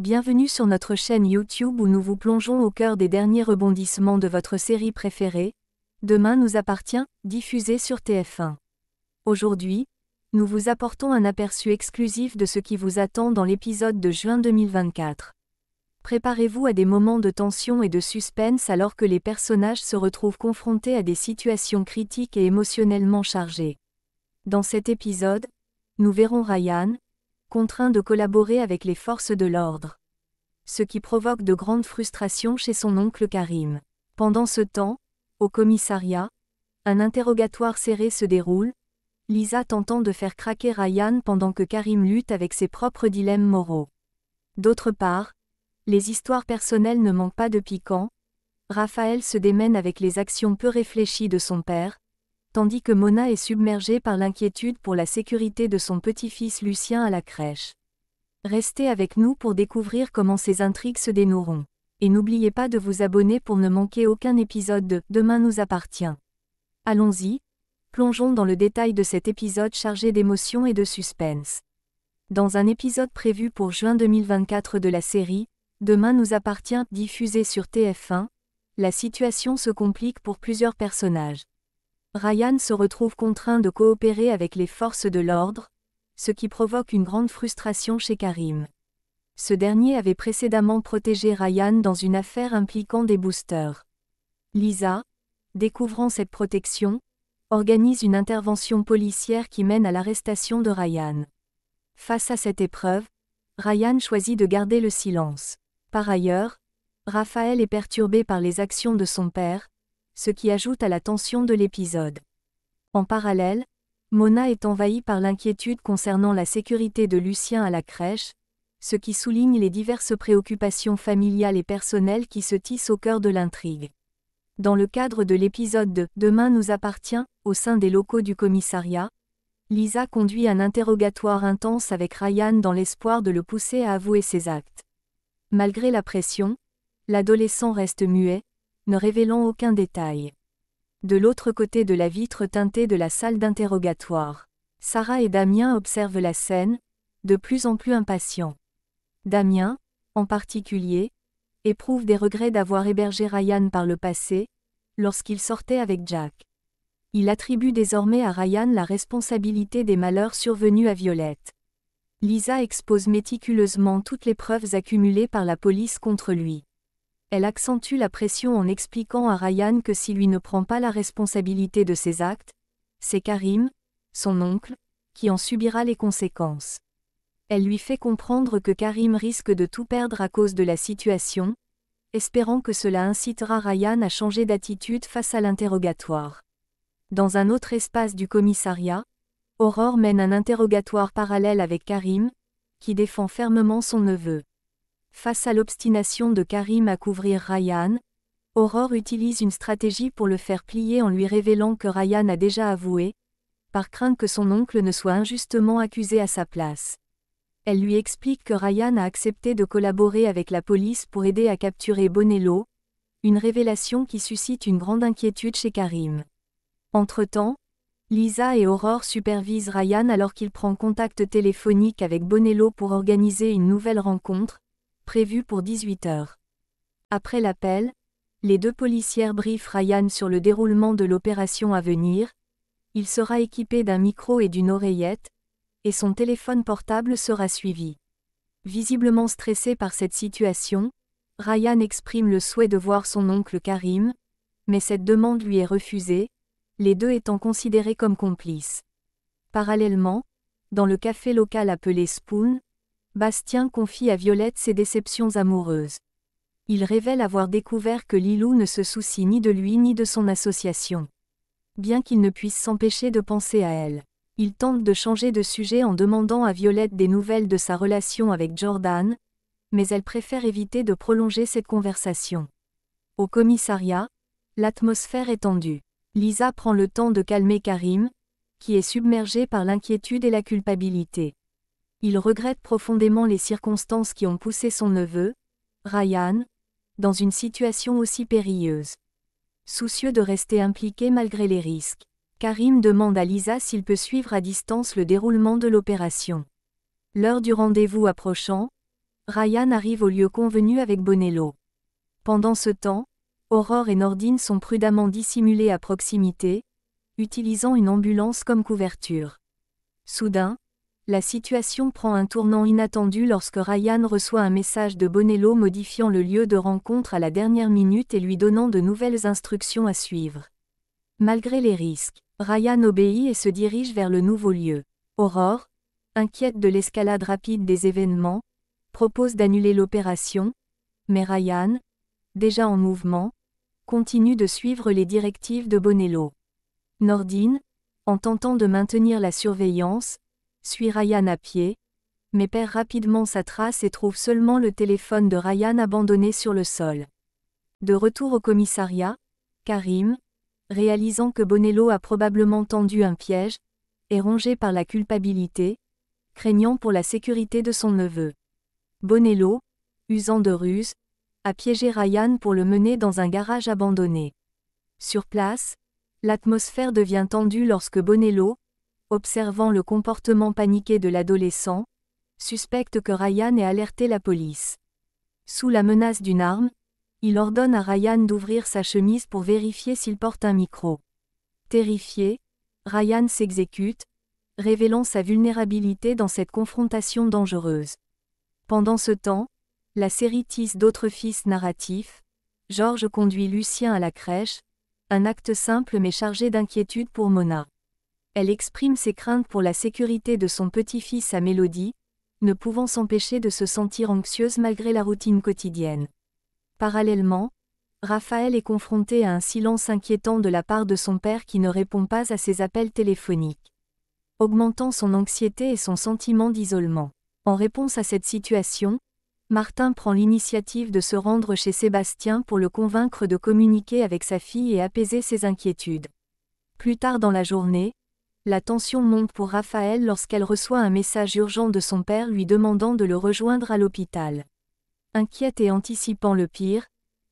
Bienvenue sur notre chaîne YouTube où nous vous plongeons au cœur des derniers rebondissements de votre série préférée, Demain nous appartient, diffusée sur TF1. Aujourd'hui, nous vous apportons un aperçu exclusif de ce qui vous attend dans l'épisode de juin 2024. Préparez-vous à des moments de tension et de suspense alors que les personnages se retrouvent confrontés à des situations critiques et émotionnellement chargées. Dans cet épisode, nous verrons Ryan, contraint de collaborer avec les forces de l'ordre. Ce qui provoque de grandes frustrations chez son oncle Karim. Pendant ce temps, au commissariat, un interrogatoire serré se déroule, Lisa tentant de faire craquer Ryan pendant que Karim lutte avec ses propres dilemmes moraux. D'autre part, les histoires personnelles ne manquent pas de piquant, Raphaël se démène avec les actions peu réfléchies de son père, tandis que Mona est submergée par l'inquiétude pour la sécurité de son petit-fils Lucien à la crèche. Restez avec nous pour découvrir comment ces intrigues se dénoueront. Et n'oubliez pas de vous abonner pour ne manquer aucun épisode de Demain nous appartient. Allons-y, plongeons dans le détail de cet épisode chargé d'émotions et de suspense. Dans un épisode prévu pour juin 2024 de la série, Demain nous appartient, diffusé sur TF1, la situation se complique pour plusieurs personnages. Ryan se retrouve contraint de coopérer avec les forces de l'ordre, ce qui provoque une grande frustration chez Karim. Ce dernier avait précédemment protégé Ryan dans une affaire impliquant des boosters. Lisa, découvrant cette protection, organise une intervention policière qui mène à l'arrestation de Ryan. Face à cette épreuve, Ryan choisit de garder le silence. Par ailleurs, Raphaël est perturbé par les actions de son père, ce qui ajoute à la tension de l'épisode. En parallèle, Mona est envahie par l'inquiétude concernant la sécurité de Lucien à la crèche, ce qui souligne les diverses préoccupations familiales et personnelles qui se tissent au cœur de l'intrigue. Dans le cadre de l'épisode de Demain nous appartient, au sein des locaux du commissariat, Lisa conduit un interrogatoire intense avec Ryan dans l'espoir de le pousser à avouer ses actes. Malgré la pression, l'adolescent reste muet, ne révélant aucun détail. De l'autre côté de la vitre teintée de la salle d'interrogatoire, Sarah et Damien observent la scène, de plus en plus impatients. Damien, en particulier, éprouve des regrets d'avoir hébergé Ryan par le passé, lorsqu'il sortait avec Jack. Il attribue désormais à Ryan la responsabilité des malheurs survenus à Violette. Lisa expose méticuleusement toutes les preuves accumulées par la police contre lui elle accentue la pression en expliquant à Ryan que si lui ne prend pas la responsabilité de ses actes, c'est Karim, son oncle, qui en subira les conséquences. Elle lui fait comprendre que Karim risque de tout perdre à cause de la situation, espérant que cela incitera Ryan à changer d'attitude face à l'interrogatoire. Dans un autre espace du commissariat, Aurore mène un interrogatoire parallèle avec Karim, qui défend fermement son neveu. Face à l'obstination de Karim à couvrir Ryan, Aurore utilise une stratégie pour le faire plier en lui révélant que Ryan a déjà avoué, par crainte que son oncle ne soit injustement accusé à sa place. Elle lui explique que Ryan a accepté de collaborer avec la police pour aider à capturer Bonello, une révélation qui suscite une grande inquiétude chez Karim. Entre-temps, Lisa et Aurore supervisent Ryan alors qu'il prend contact téléphonique avec Bonello pour organiser une nouvelle rencontre, prévu pour 18 heures. Après l'appel, les deux policières briefent Ryan sur le déroulement de l'opération à venir. Il sera équipé d'un micro et d'une oreillette, et son téléphone portable sera suivi. Visiblement stressé par cette situation, Ryan exprime le souhait de voir son oncle Karim, mais cette demande lui est refusée, les deux étant considérés comme complices. Parallèlement, dans le café local appelé Spoon, Bastien confie à Violette ses déceptions amoureuses. Il révèle avoir découvert que Lilou ne se soucie ni de lui ni de son association. Bien qu'il ne puisse s'empêcher de penser à elle. Il tente de changer de sujet en demandant à Violette des nouvelles de sa relation avec Jordan, mais elle préfère éviter de prolonger cette conversation. Au commissariat, l'atmosphère est tendue. Lisa prend le temps de calmer Karim, qui est submergé par l'inquiétude et la culpabilité. Il regrette profondément les circonstances qui ont poussé son neveu, Ryan, dans une situation aussi périlleuse. Soucieux de rester impliqué malgré les risques, Karim demande à Lisa s'il peut suivre à distance le déroulement de l'opération. L'heure du rendez-vous approchant, Ryan arrive au lieu convenu avec Bonello. Pendant ce temps, Aurore et Nordine sont prudemment dissimulés à proximité, utilisant une ambulance comme couverture. Soudain, la situation prend un tournant inattendu lorsque Ryan reçoit un message de Bonello modifiant le lieu de rencontre à la dernière minute et lui donnant de nouvelles instructions à suivre. Malgré les risques, Ryan obéit et se dirige vers le nouveau lieu. Aurore, inquiète de l'escalade rapide des événements, propose d'annuler l'opération, mais Ryan, déjà en mouvement, continue de suivre les directives de Bonello. Nordine, en tentant de maintenir la surveillance, suit Ryan à pied, mais perd rapidement sa trace et trouve seulement le téléphone de Ryan abandonné sur le sol. De retour au commissariat, Karim, réalisant que Bonello a probablement tendu un piège, est rongé par la culpabilité, craignant pour la sécurité de son neveu. Bonello, usant de ruse, a piégé Ryan pour le mener dans un garage abandonné. Sur place, l'atmosphère devient tendue lorsque Bonello, observant le comportement paniqué de l'adolescent, suspecte que Ryan ait alerté la police. Sous la menace d'une arme, il ordonne à Ryan d'ouvrir sa chemise pour vérifier s'il porte un micro. Terrifié, Ryan s'exécute, révélant sa vulnérabilité dans cette confrontation dangereuse. Pendant ce temps, la série tisse d'autres fils narratifs. Georges conduit Lucien à la crèche, un acte simple mais chargé d'inquiétude pour Mona elle exprime ses craintes pour la sécurité de son petit-fils à Mélodie, ne pouvant s'empêcher de se sentir anxieuse malgré la routine quotidienne. Parallèlement, Raphaël est confronté à un silence inquiétant de la part de son père qui ne répond pas à ses appels téléphoniques, augmentant son anxiété et son sentiment d'isolement. En réponse à cette situation, Martin prend l'initiative de se rendre chez Sébastien pour le convaincre de communiquer avec sa fille et apaiser ses inquiétudes. Plus tard dans la journée, la tension monte pour Raphaël lorsqu'elle reçoit un message urgent de son père lui demandant de le rejoindre à l'hôpital. Inquiète et anticipant le pire,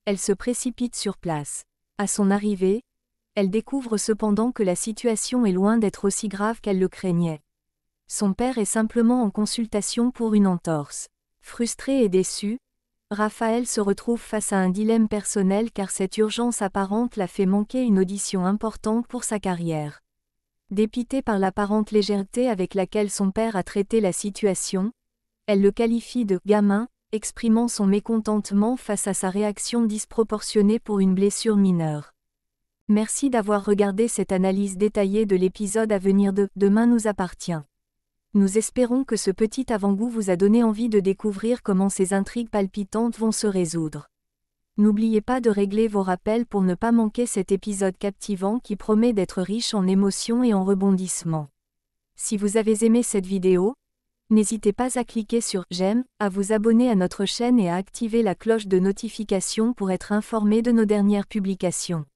elle se précipite sur place. À son arrivée, elle découvre cependant que la situation est loin d'être aussi grave qu'elle le craignait. Son père est simplement en consultation pour une entorse. Frustré et déçu, Raphaël se retrouve face à un dilemme personnel car cette urgence apparente l'a fait manquer une audition importante pour sa carrière. Dépitée par l'apparente légèreté avec laquelle son père a traité la situation, elle le qualifie de gamin, exprimant son mécontentement face à sa réaction disproportionnée pour une blessure mineure. Merci d'avoir regardé cette analyse détaillée de l'épisode à venir de Demain nous appartient. Nous espérons que ce petit avant-goût vous a donné envie de découvrir comment ces intrigues palpitantes vont se résoudre. N'oubliez pas de régler vos rappels pour ne pas manquer cet épisode captivant qui promet d'être riche en émotions et en rebondissements. Si vous avez aimé cette vidéo, n'hésitez pas à cliquer sur J'aime, à vous abonner à notre chaîne et à activer la cloche de notification pour être informé de nos dernières publications.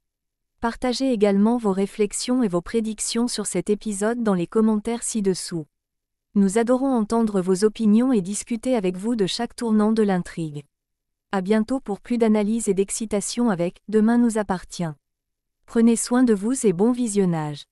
Partagez également vos réflexions et vos prédictions sur cet épisode dans les commentaires ci-dessous. Nous adorons entendre vos opinions et discuter avec vous de chaque tournant de l'intrigue. À bientôt pour plus d'analyses et d'excitation avec Demain nous appartient. Prenez soin de vous et bon visionnage.